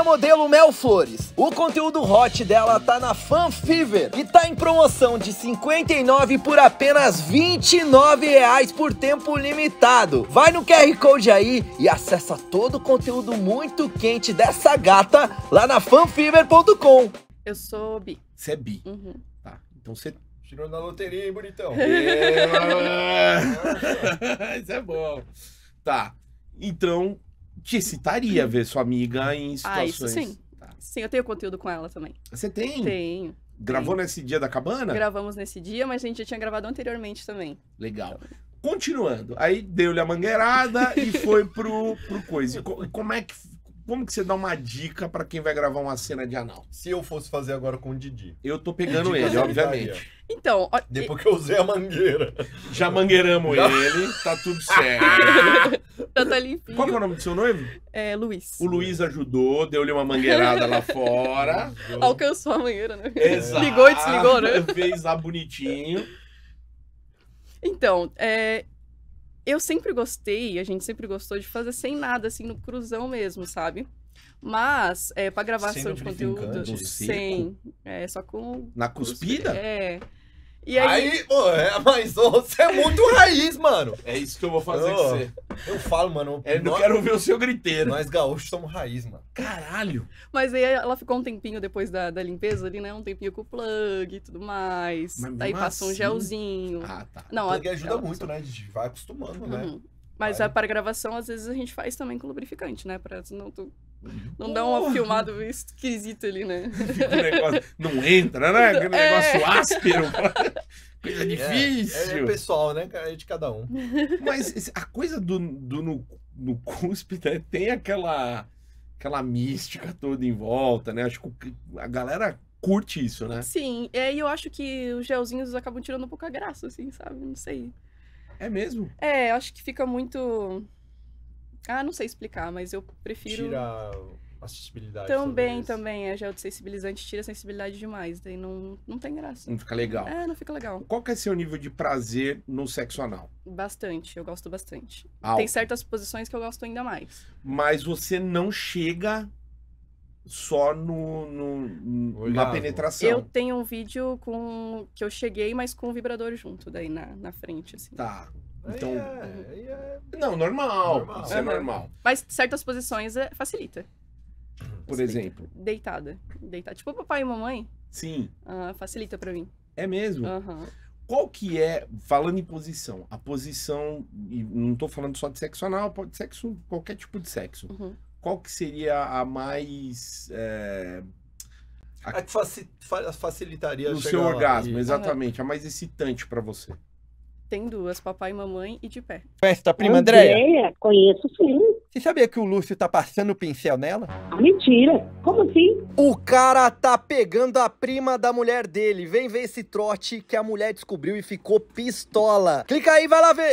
a é modelo Mel Flores. O conteúdo hot dela tá na Fan Fever e tá em promoção de 59 por apenas 29 reais por tempo limitado. Vai no QR Code aí e acessa todo o conteúdo muito quente dessa gata lá na fanfever.com. Eu sou bi. Você é bi. Uhum. Tá. Então você tirou na loteria, hein, bonitão? Isso é bom. Tá. Então, te excitaria ver sua amiga em situações. Ah, isso sim. Tá. Sim, eu tenho conteúdo com ela também. Você tem? Tenho. Gravou tenho. nesse dia da cabana? Gravamos nesse dia, mas a gente já tinha gravado anteriormente também. Legal. Então. Continuando, aí deu-lhe a mangueirada e foi pro, pro coisa. Como é que como que você dá uma dica para quem vai gravar uma cena de anal? Se eu fosse fazer agora com o Didi. Eu tô pegando ele, obviamente. Então. Ó, Depois que eu usei a mangueira. Já mangueiramos Já... ele, tá tudo certo. Já tá, tá limpinho. Qual é o nome do seu noivo? É Luiz. O Luiz ajudou, deu-lhe uma mangueirada lá fora. Alcançou a mangueira, né? Exato. Ligou e desligou, né? Fez lá bonitinho. Então, é, eu sempre gostei, a gente sempre gostou de fazer sem nada, assim, no cruzão mesmo, sabe? Mas, é, pra gravação Sendo de conteúdo, sem, é, só com... Na cuspida? É, e aí, aí pô, é, mas ô, você é muito raiz, mano. É isso que eu vou fazer com você. Eu falo, mano. Eu é, não quero ouvir o seu griteiro. Nós gaúchos somos raiz, mano. Caralho. Mas aí ela ficou um tempinho depois da, da limpeza ali, né? Um tempinho com o plug e tudo mais. Mas aí passou assim... um gelzinho. Ah, tá. Não, plug a... ajuda muito, passou. né? A gente vai acostumando, né? uhum. né? Mas para gravação, às vezes a gente faz também com lubrificante, né? Pra não tu Uhum. Não dá uma filmada esquisita ali, né? Negócio, não entra, né? Aquele negócio é. áspero. Coisa é, difícil. É, é, pessoal, né? É de cada um. Mas a coisa do, do no, no cuspe né? tem aquela, aquela mística toda em volta, né? Acho que a galera curte isso, né? Sim, é, aí eu acho que os gelzinhos acabam tirando um pouco a graça, assim, sabe? Não sei. É mesmo? É, acho que fica muito ah, não sei explicar, mas eu prefiro. Tira a sensibilidade. Também, também. É geodesensibilizante, é tira a sensibilidade demais. Daí não, não tem graça. Não fica legal. É, não fica legal. Qual que é seu nível de prazer no sexo anal? Bastante, eu gosto bastante. Alto. Tem certas posições que eu gosto ainda mais. Mas você não chega só no, no na penetração. Eu tenho um vídeo com que eu cheguei, mas com o vibrador junto daí na, na frente, assim. Tá. Então. é, é... é não, normal. normal. Isso é, é normal. Mas certas posições é, facilita. Por facilita. exemplo. Deitada. Deitada. Tipo papai e mamãe. Sim. Uh, facilita para mim. É mesmo? Uhum. Qual que é, falando em posição, a posição, e não tô falando só de sexo anal, pode sexo, qualquer tipo de sexo. Uhum. Qual que seria a mais. É, a... a que facilitaria o seu orgasmo, exatamente, a mais excitante para você. Tem duas, papai e mamãe e de pé. Conhece tua prima Andréia? Andréia, conheço sim. Você sabia que o Lúcio tá passando o pincel nela? Ah, mentira. Como assim? O cara tá pegando a prima da mulher dele. Vem ver esse trote que a mulher descobriu e ficou pistola. Clica aí, vai lá ver.